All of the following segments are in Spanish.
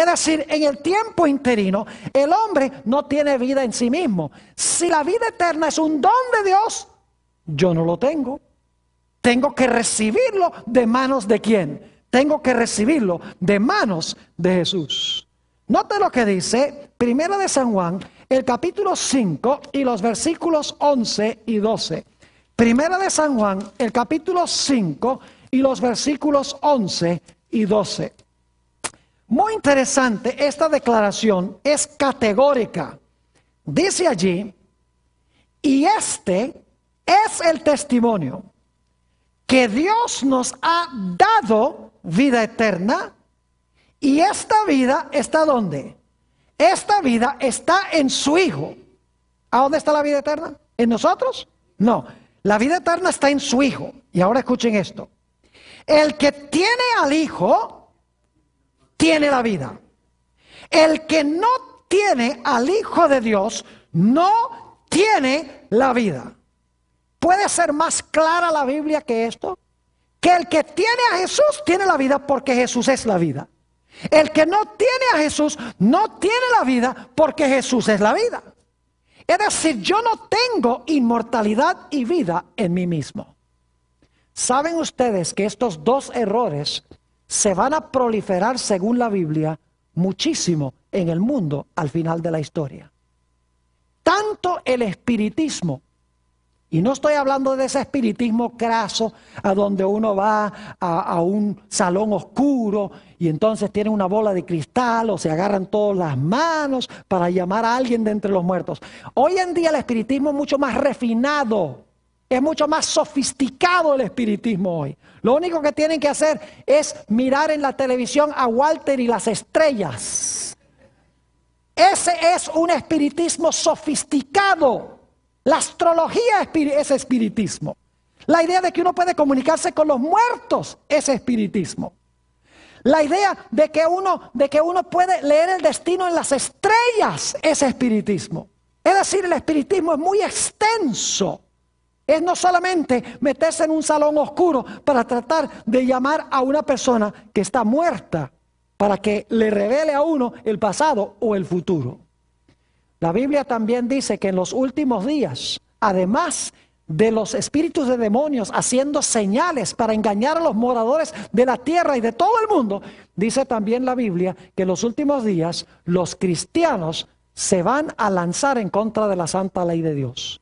Es decir, en el tiempo interino, el hombre no tiene vida en sí mismo. Si la vida eterna es un don de Dios, yo no lo tengo. Tengo que recibirlo de manos de quién? Tengo que recibirlo de manos de Jesús. Note lo que dice Primera de San Juan, el capítulo 5 y los versículos 11 y 12. Primera de San Juan, el capítulo 5 y los versículos 11 y 12. Muy interesante, esta declaración es categórica. Dice allí, y este es el testimonio que Dios nos ha dado vida eterna y esta vida está donde? Esta vida está en su Hijo. ¿A dónde está la vida eterna? ¿En nosotros? No, la vida eterna está en su Hijo. Y ahora escuchen esto. El que tiene al Hijo tiene la vida. El que no tiene al Hijo de Dios no tiene la vida. ¿Puede ser más clara la Biblia que esto? Que el que tiene a Jesús tiene la vida porque Jesús es la vida. El que no tiene a Jesús no tiene la vida porque Jesús es la vida. Es decir, yo no tengo inmortalidad y vida en mí mismo. ¿Saben ustedes que estos dos errores se van a proliferar, según la Biblia, muchísimo en el mundo al final de la historia. Tanto el espiritismo, y no estoy hablando de ese espiritismo craso, a donde uno va a, a un salón oscuro y entonces tiene una bola de cristal o se agarran todas las manos para llamar a alguien de entre los muertos. Hoy en día el espiritismo es mucho más refinado es mucho más sofisticado el espiritismo hoy. Lo único que tienen que hacer es mirar en la televisión a Walter y las estrellas. Ese es un espiritismo sofisticado. La astrología es espiritismo. La idea de que uno puede comunicarse con los muertos es espiritismo. La idea de que uno, de que uno puede leer el destino en las estrellas es espiritismo. Es decir, el espiritismo es muy extenso es no solamente meterse en un salón oscuro para tratar de llamar a una persona que está muerta para que le revele a uno el pasado o el futuro. La Biblia también dice que en los últimos días, además de los espíritus de demonios haciendo señales para engañar a los moradores de la tierra y de todo el mundo, dice también la Biblia que en los últimos días los cristianos se van a lanzar en contra de la santa ley de Dios.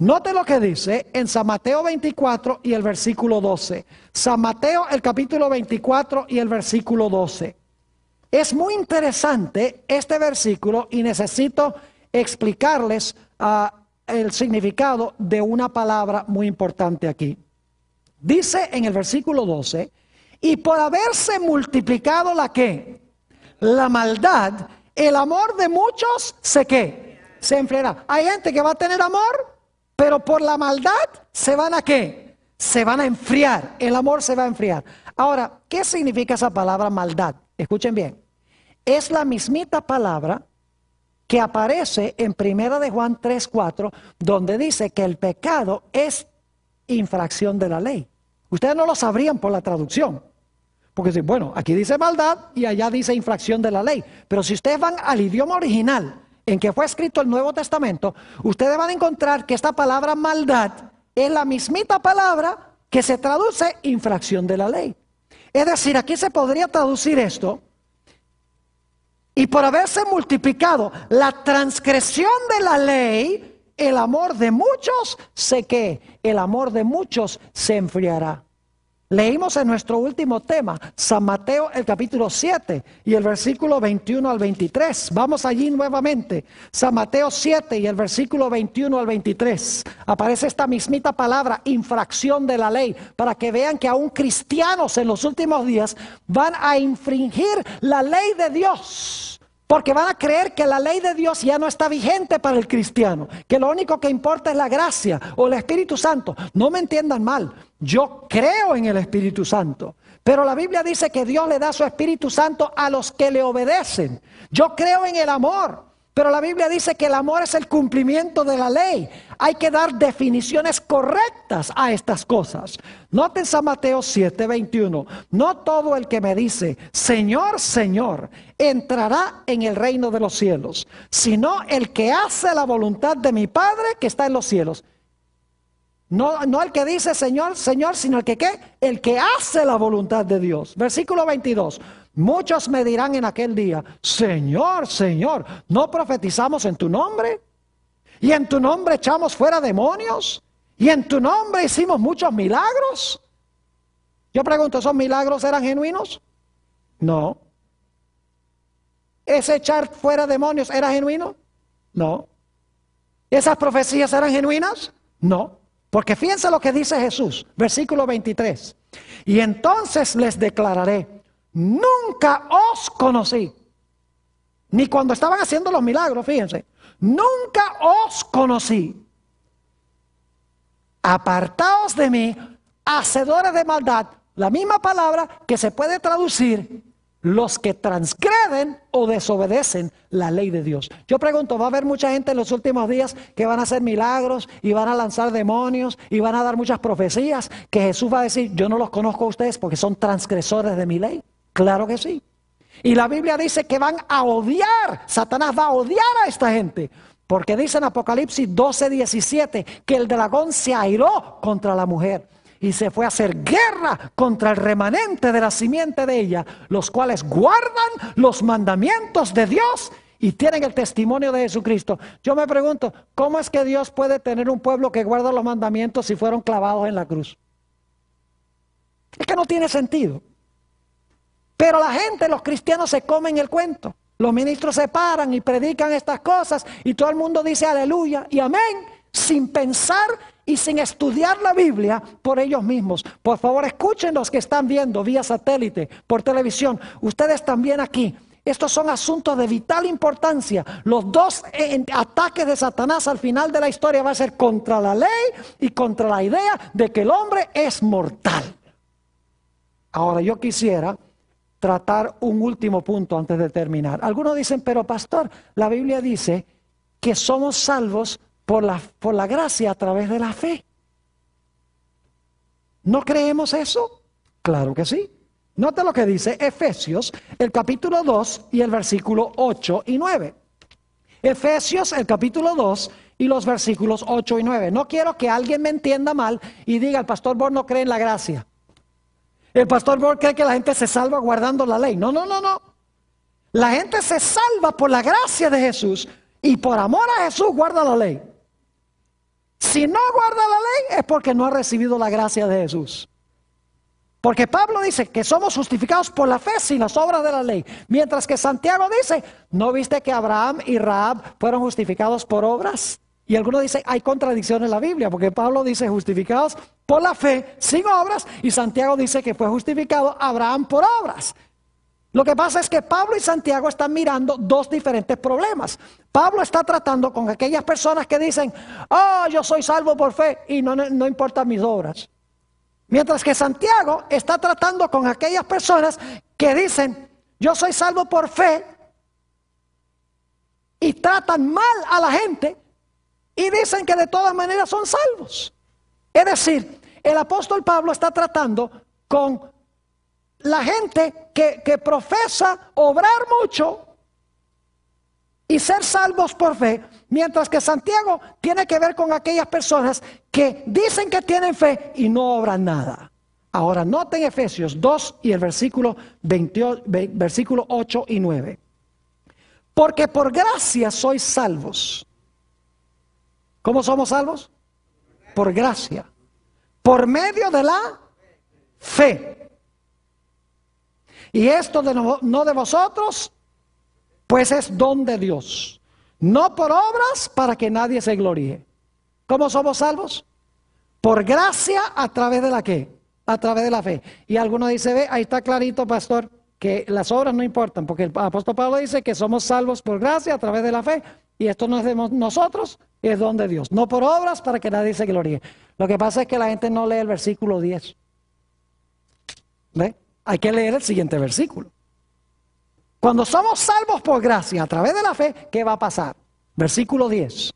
Note lo que dice en San Mateo 24 y el versículo 12. San Mateo el capítulo 24 y el versículo 12. Es muy interesante este versículo y necesito explicarles ah, el significado de una palabra muy importante aquí. Dice en el versículo 12, y por haberse multiplicado la que, la maldad, el amor de muchos se que, se enfriará. Hay gente que va a tener amor pero por la maldad se van a qué? Se van a enfriar, el amor se va a enfriar. Ahora, ¿qué significa esa palabra maldad? Escuchen bien. Es la mismita palabra que aparece en Primera de Juan 3:4, donde dice que el pecado es infracción de la ley. Ustedes no lo sabrían por la traducción. Porque bueno, aquí dice maldad y allá dice infracción de la ley. Pero si ustedes van al idioma original, en que fue escrito el Nuevo Testamento, ustedes van a encontrar que esta palabra maldad es la mismita palabra que se traduce infracción de la ley. Es decir, aquí se podría traducir esto, y por haberse multiplicado la transgresión de la ley, el amor de muchos sé que el amor de muchos se enfriará. Leímos en nuestro último tema, San Mateo el capítulo 7 y el versículo 21 al 23. Vamos allí nuevamente. San Mateo 7 y el versículo 21 al 23. Aparece esta mismita palabra, infracción de la ley, para que vean que aún cristianos en los últimos días van a infringir la ley de Dios porque van a creer que la ley de Dios ya no está vigente para el cristiano, que lo único que importa es la gracia o el Espíritu Santo. No me entiendan mal, yo creo en el Espíritu Santo, pero la Biblia dice que Dios le da su Espíritu Santo a los que le obedecen. Yo creo en el amor, pero la Biblia dice que el amor es el cumplimiento de la ley. Hay que dar definiciones correctas a estas cosas. Noten San Mateo 7:21. No todo el que me dice, Señor, Señor, entrará en el reino de los cielos, sino el que hace la voluntad de mi Padre que está en los cielos. No, no el que dice Señor, Señor, sino el que qué? El que hace la voluntad de Dios. Versículo 22. Muchos me dirán en aquel día, Señor, Señor, ¿no profetizamos en tu nombre? ¿Y en tu nombre echamos fuera demonios? ¿Y en tu nombre hicimos muchos milagros? Yo pregunto, ¿esos milagros eran genuinos? No. ¿Ese echar fuera demonios era genuino? No. ¿Esas profecías eran genuinas? No. Porque fíjense lo que dice Jesús, versículo 23. Y entonces les declararé, nunca os conocí. Ni cuando estaban haciendo los milagros, fíjense. Nunca os conocí. Apartaos de mí, hacedores de maldad. La misma palabra que se puede traducir los que transgreden o desobedecen la ley de Dios. Yo pregunto, ¿va a haber mucha gente en los últimos días que van a hacer milagros y van a lanzar demonios y van a dar muchas profecías que Jesús va a decir, yo no los conozco a ustedes porque son transgresores de mi ley? Claro que sí. Y la Biblia dice que van a odiar, Satanás va a odiar a esta gente. Porque dice en Apocalipsis 12, 17 que el dragón se airó contra la mujer y se fue a hacer guerra contra el remanente de la simiente de ella, los cuales guardan los mandamientos de Dios y tienen el testimonio de Jesucristo. Yo me pregunto, ¿cómo es que Dios puede tener un pueblo que guarda los mandamientos si fueron clavados en la cruz? Es que no tiene sentido. Pero la gente, los cristianos se comen el cuento. Los ministros se paran y predican estas cosas y todo el mundo dice aleluya y amén sin pensar y sin estudiar la Biblia por ellos mismos. Por favor, escuchen los que están viendo vía satélite, por televisión, ustedes también aquí. Estos son asuntos de vital importancia. Los dos eh, ataques de Satanás al final de la historia va a ser contra la ley y contra la idea de que el hombre es mortal. Ahora yo quisiera tratar un último punto antes de terminar. Algunos dicen, pero pastor, la Biblia dice que somos salvos por la, por la gracia a través de la fe. ¿No creemos eso? Claro que sí. Nota lo que dice Efesios, el capítulo 2 y el versículo 8 y 9. Efesios, el capítulo 2 y los versículos 8 y 9. No quiero que alguien me entienda mal y diga, el pastor Bor no cree en la gracia. El pastor Borg cree que la gente se salva guardando la ley. No, no, no, no. La gente se salva por la gracia de Jesús y por amor a Jesús guarda la ley. Si no guarda la ley es porque no ha recibido la gracia de Jesús. Porque Pablo dice que somos justificados por la fe sin las obras de la ley. Mientras que Santiago dice, ¿no viste que Abraham y Raab fueron justificados por obras? Y algunos dicen, hay contradicciones en la Biblia, porque Pablo dice, justificados por la fe, sin obras, y Santiago dice que fue justificado Abraham por obras. Lo que pasa es que Pablo y Santiago están mirando dos diferentes problemas. Pablo está tratando con aquellas personas que dicen, oh, yo soy salvo por fe y no, no, no importan mis obras. Mientras que Santiago está tratando con aquellas personas que dicen, yo soy salvo por fe y tratan mal a la gente y dicen que de todas maneras son salvos. Es decir, el apóstol Pablo está tratando con la gente que, profesa obrar mucho y ser salvos por fe, mientras que Santiago tiene que ver con aquellas personas que dicen que tienen fe y no obran nada. Ahora noten Efesios 2 y el versículo, versículo 8 y 9. Porque por gracia sois salvos ¿Cómo somos salvos? Por gracia. Por medio de la fe. Y esto de no, no de vosotros, pues es don de Dios. No por obras para que nadie se gloríe. ¿Cómo somos salvos? Por gracia a través de la qué? A través de la fe. Y alguno dice, ve, ahí está clarito, pastor, que las obras no importan, porque el apóstol Pablo dice que somos salvos por gracia a través de la fe. Y esto no es de nosotros, es don de Dios. No por obras para que nadie se gloríe. Lo que pasa es que la gente no lee el versículo 10. ¿Ve? Hay que leer el siguiente versículo. Cuando somos salvos por gracia a través de la fe, ¿qué va a pasar? Versículo 10.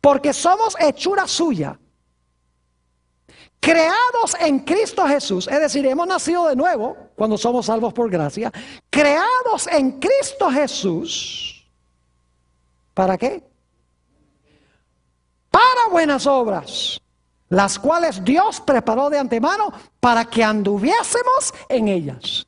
Porque somos hechura suya, creados en Cristo Jesús, es decir, hemos nacido de nuevo cuando somos salvos por gracia, creados en Cristo Jesús ¿Para qué? Para buenas obras, las cuales Dios preparó de antemano para que anduviésemos en ellas.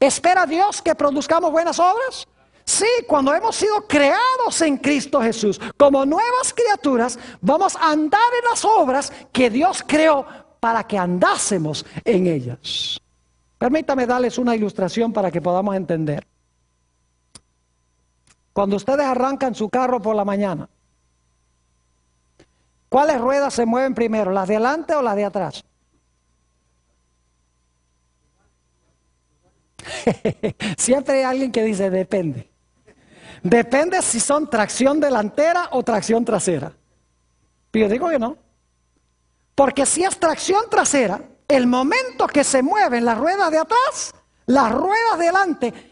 ¿Espera Dios que produzcamos buenas obras? Sí, cuando hemos sido creados en Cristo Jesús como nuevas criaturas, vamos a andar en las obras que Dios creó para que andásemos en ellas. Permítame darles una ilustración para que podamos entender. Cuando ustedes arrancan su carro por la mañana, ¿cuáles ruedas se mueven primero, las de o las de atrás? Siempre hay alguien que dice, depende. Depende si son tracción delantera o tracción trasera. Pero yo digo que no. Porque si es tracción trasera, el momento que se mueven las ruedas de atrás, las ruedas delante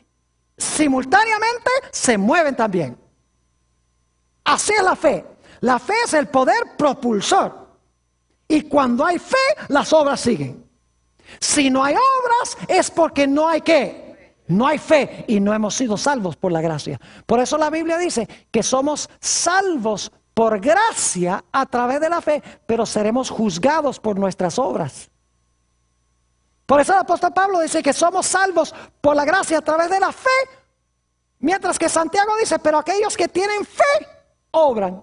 simultáneamente se mueven también. Así es la fe. La fe es el poder propulsor. Y cuando hay fe, las obras siguen. Si no hay obras, es porque no hay qué. No hay fe y no hemos sido salvos por la gracia. Por eso la Biblia dice que somos salvos por gracia a través de la fe, pero seremos juzgados por nuestras obras. Por eso el apóstol Pablo dice que somos salvos por la gracia a través de la fe, mientras que Santiago dice, pero aquellos que tienen fe obran.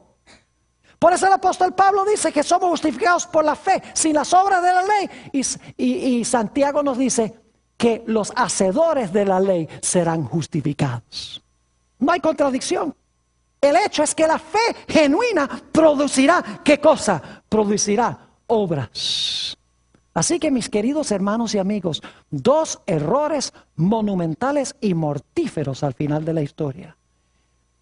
Por eso el apóstol Pablo dice que somos justificados por la fe, sin las obras de la ley. Y, y Santiago nos dice que los hacedores de la ley serán justificados. No hay contradicción. El hecho es que la fe genuina producirá, ¿qué cosa? Producirá obras. Así que mis queridos hermanos y amigos, dos errores monumentales y mortíferos al final de la historia.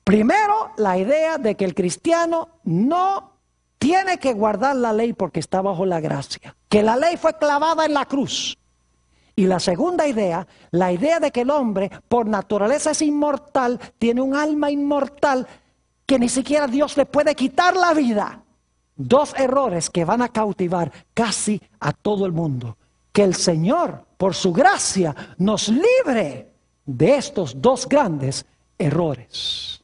Primero, la idea de que el cristiano no tiene que guardar la ley porque está bajo la gracia, que la ley fue clavada en la cruz. Y la segunda idea, la idea de que el hombre por naturaleza es inmortal, tiene un alma inmortal que ni siquiera Dios le puede quitar la vida. Dos errores que van a cautivar casi a todo el mundo. Que el Señor, por su gracia, nos libre de estos dos grandes errores.